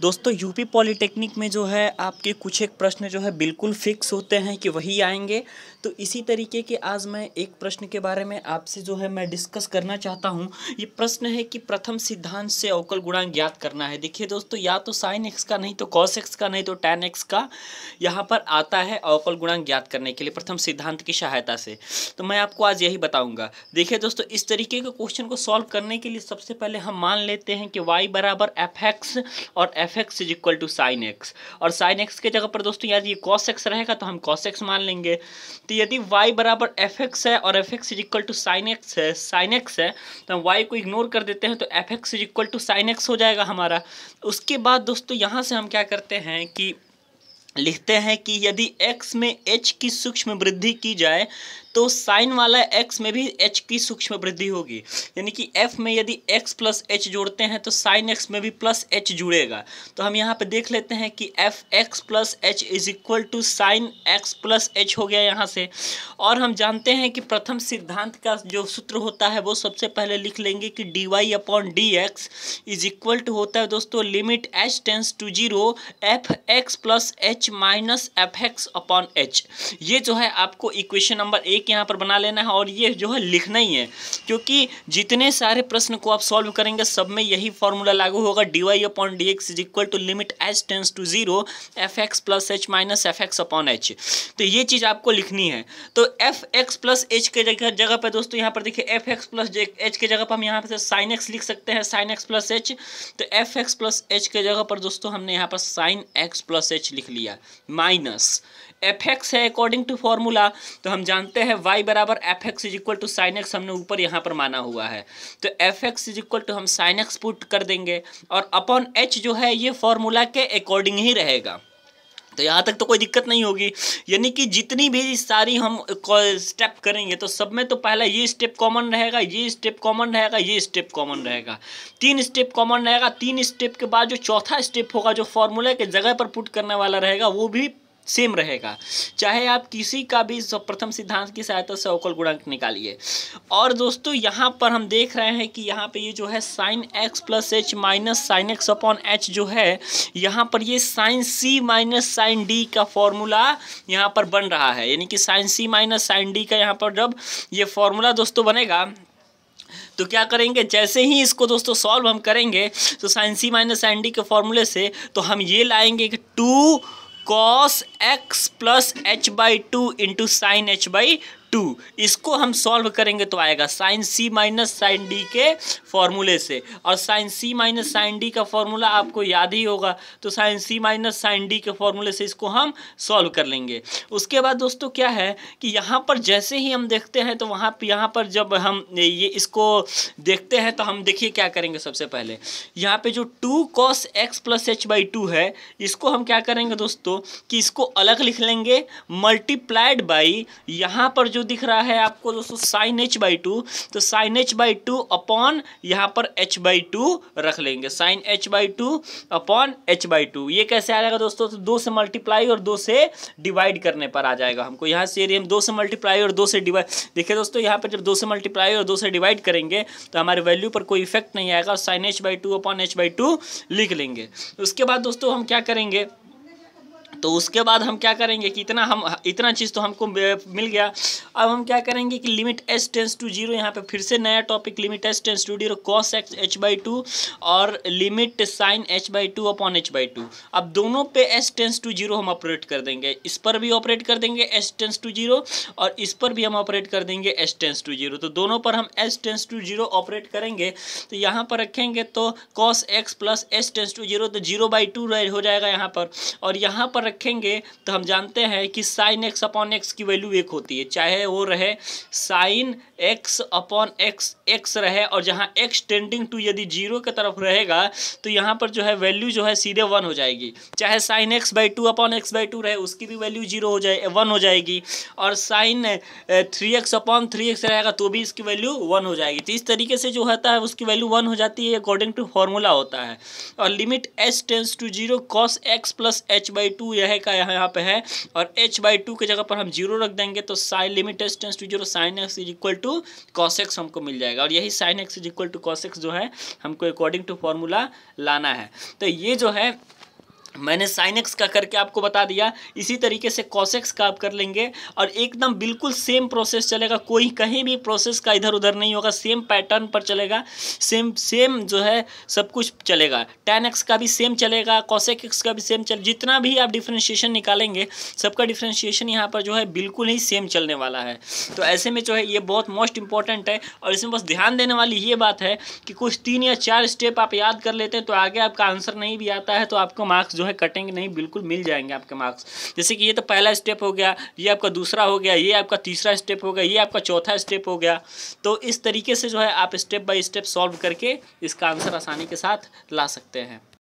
दोस्तों UP polytechnic में जो है आपके कुछ एक प्रश्न जो है बिल्कुल फिक्स होते हैं कि वही आएंगे तो इसी तरीके के आज मैं एक प्रश्न के बारे में आपसे जो है मैं डिस्कस करना चाहता हूँ ये प्रश्न है कि प्रथम सिद्धांत से अवकल गुणांक ज्ञात करना है देखिए दोस्तों या तो साइन एक्स का नहीं तो कॉस एक्स का नहीं तो टेन एक्स का यहाँ पर आता है अवकल गुणांक ज्ञात करने के लिए प्रथम सिद्धांत की सहायता से तो मैं आपको आज यही बताऊँगा देखिए दोस्तों इस तरीके के क्वेश्चन को सॉल्व करने के लिए सबसे पहले हम मान लेते हैं कि वाई बराबर एफ और F F X is equal to sine X और साइन एक्स के जगह पर दोस्तों यदि कॉस एक्स रहेगा तो हम कॉस एक्स मान लेंगे तो यदि वाई बराबर एफ एक्स है और F X is equal to sine X है साइन एक्स है तो हम वाई को इग्नोर कर देते हैं तो F X is equal to sine X हो जाएगा हमारा उसके बाद दोस्तों यहाँ से हम क्या करते हैं कि लिखते हैं कि यदि x में h की सूक्ष्म वृद्धि की जाए तो साइन वाला एक्स में भी एच की सूक्ष्म वृद्धि होगी यानी कि एफ में यदि एक्स प्लस एच जोड़ते हैं तो साइन एक्स में भी प्लस एच जुड़ेगा तो हम यहाँ पे देख लेते हैं कि F X plus H is equal to sine X plus H हो गया यहाँ से और हम जानते हैं कि प्रथम सिद्धांत का जो सूत्र होता है वो सबसे पहले लिख लेंगे कि D Y upon D X is equal to होता है दोस्तों limit H tends to zero F X plus H minus F X upon H ये जो है आपको इक्वेशन नंबर एक एक यहाँ पर बना लेना है और ये जो है लिखना ही है क्योंकि जितने सारे प्रश्न को आप सॉल्व करेंगे सब में यही फॉर्मूला लागू होगा D Y upon D X is equal to limit H tends to zero F X plus H minus F X upon H तो ये चीज़ आपको लिखनी है तो एफ एक्स प्लस एच के जगह पर दोस्तों यहाँ पर देखिए एफ एक्स प्लस एच के जगह पर हम यहाँ पर साइन एक्स लिख सकते हैं साइन एक्स प्लस एच तो एफ एक्स प्लस एच के जगह पर दोस्तों हमने यहाँ पर साइन एक्स प्लस एच लिख लिया माइनस एफ एक्स है अकॉर्डिंग टू फॉर्मूला तो हम जानते हैं हैं वाई बराबर F X is equal to sine X हमने ऊपर यहाँ पर माना हुआ है तो F X is equal to हम साइन एक्स पुट कर देंगे और अपॉन एच जो है ये फॉर्मूला के अकॉर्डिंग ही रहेगा तो यहाँ तक तो कोई दिक्कत नहीं होगी यानी कि जितनी भी सारी हम स्टेप करेंगे तो सब में तो पहला ये स्टेप कॉमन रहेगा ये स्टेप कॉमन रहेगा ये स्टेप कॉमन रहेगा तीन स्टेप कॉमन रहेगा तीन स्टेप के बाद जो चौथा स्टेप होगा जो फॉर्मूला के जगह पर पुट करने वाला रहेगा वो भी सेम रहेगा चाहे आप किसी का भी प्रथम सिद्धांत की सहायता से अवकल गुणांक निकालिए और दोस्तों यहाँ पर हम देख रहे हैं कि यहाँ पे ये जो है sine X plus H minus sine X upon H जो है यहाँ पर ये sine C minus sine D का फॉर्मूला यहाँ पर बन रहा है यानी कि sine C minus sine D का यहाँ पर जब ये फॉर्मूला दोस्तों बनेगा तो क्या करेंगे जैसे ही इसको दोस्तों सॉल्व हम करेंगे तो sine C minus sine D के फॉर्मूले से तो हम ये लाएंगे कि two cos X plus H by two into sine H by two इसको हम सॉल्व करेंगे तो आएगा sine C minus sine D के फॉर्मूले से और sine C minus sine D का फॉर्मूला आपको याद ही होगा तो sine C minus sine D के फॉर्मूले से इसको हम सॉल्व कर लेंगे उसके बाद दोस्तों क्या है कि यहाँ पर जैसे ही हम देखते हैं तो वहाँ पर यहाँ पर जब हम ये इसको देखते हैं तो हम देखिए क्या करेंगे सबसे पहले यहाँ पर जो two cos X plus H by two है इसको हम क्या करेंगे दोस्तों कि इसको अलग लिख लेंगे मल्टीप्लाइड बाई यहाँ पर जो जो दिख रहा है आपको दोस्तों साइन एच बाई टू तो sine H by two upon यहाँ पर एच बाई टू रख लेंगे sine H by two upon H by two ये कैसे आ जाएगा दोस्तों तो दो से मल्टीप्लाई और दो से डिवाइड करने पर आ जाएगा हमको यहाँ से यदि हम दो से मल्टीप्लाई और दो से डिवाइड देखिए दोस्तों यहाँ पर जब दो से मल्टीप्लाई और दो से डिवाइड करेंगे तो हमारे वैल्यू पर कोई इफेक्ट नहीं आएगा और sine H by two upon H by two लिख लेंगे उसके बाद दोस्तों हम क्या करेंगे तो उसके बाद हम क्या करेंगे कि इतना हम इतना चीज़ तो हमको मिल गया अब हम क्या करेंगे कि limit S tends to zero यहाँ पे फिर से नया topic limit S tends to zero cos X H by two और limit sine H by two upon H by two अब दोनों पे एस टेंस टू जीरो हम ऑपरेट कर देंगे इस पर भी ऑपरेट कर देंगे एस टेंस टू जीरो और इस पर भी हम ऑपरेट कर देंगे एस टेंस टू जीरो तो दोनों पर हम S tends to zero operate करेंगे तो यहाँ पर रखेंगे तो cos X plus S tends to zero तो जीरो बाई टू हो जाएगा यहाँ पर और यहाँ पर रखेंगे तो हम जानते हैं कि साइन एक्स अपॉन एक्स की वैल्यू एक होती है चाहे वो रहे sine X upon X X रहे और जहां एक्स टेंडिंग टू यदि जीरो की तरफ रहेगा तो यहां पर जो है वैल्यू जो है सीधे वन हो जाएगी चाहे sine X by two upon X by two रहे उसकी भी वैल्यू जीरो हो जाए वन हो जाएगी और sine three X upon three X रहेगा तो भी इसकी वैल्यू वन हो जाएगी तो इस तरीके से जो होता है उसकी वैल्यू वन हो जाती है अकॉर्डिंग टू फॉर्मूला होता है और limit S tends to zero cos X plus H by two यह का यहाँ पे है और एच बाई टू की जगह पर हम जीरो रख देंगे तो sine limit S tends to zero sine X is equal to X हमको मिल जाएगा और यही sine X is equal to cos X जो है हमको अकॉर्डिंग टू फॉर्मूला लाना है तो ये जो है मैंने साइन एक्स का करके आपको बता दिया इसी तरीके से कॉसेक्स का आप कर लेंगे और एकदम बिल्कुल सेम प्रोसेस चलेगा कोई कहीं भी प्रोसेस का इधर उधर नहीं होगा सेम पैटर्न पर चलेगा सेम सेम जो है सब कुछ चलेगा टेन एक्स का भी सेम चलेगा कॉसेक एक्स का भी सेम चल जितना भी आप डिफ्रेंशिएशन निकालेंगे सबका डिफ्रेंशिएशन यहाँ पर जो है बिल्कुल ही सेम चलने वाला है तो ऐसे में जो है ये बहुत मोस्ट इंपॉर्टेंट है और इसमें बस ध्यान देने वाली ये बात है कि कुछ तीन या चार स्टेप आप याद कर लेते हैं तो आगे आपका आंसर नहीं भी आता है तो आपको मार्क्स जो है कटेंगे नहीं बिल्कुल मिल जाएंगे आपके मार्क्स जैसे कि ये तो पहला स्टेप हो गया ये आपका दूसरा हो गया ये आपका तीसरा स्टेप हो गया ये आपका चौथा स्टेप हो गया तो इस तरीके से जो है आप स्टेप बाई स्टेप सॉल्व करके इसका आंसर आसानी के साथ ला सकते हैं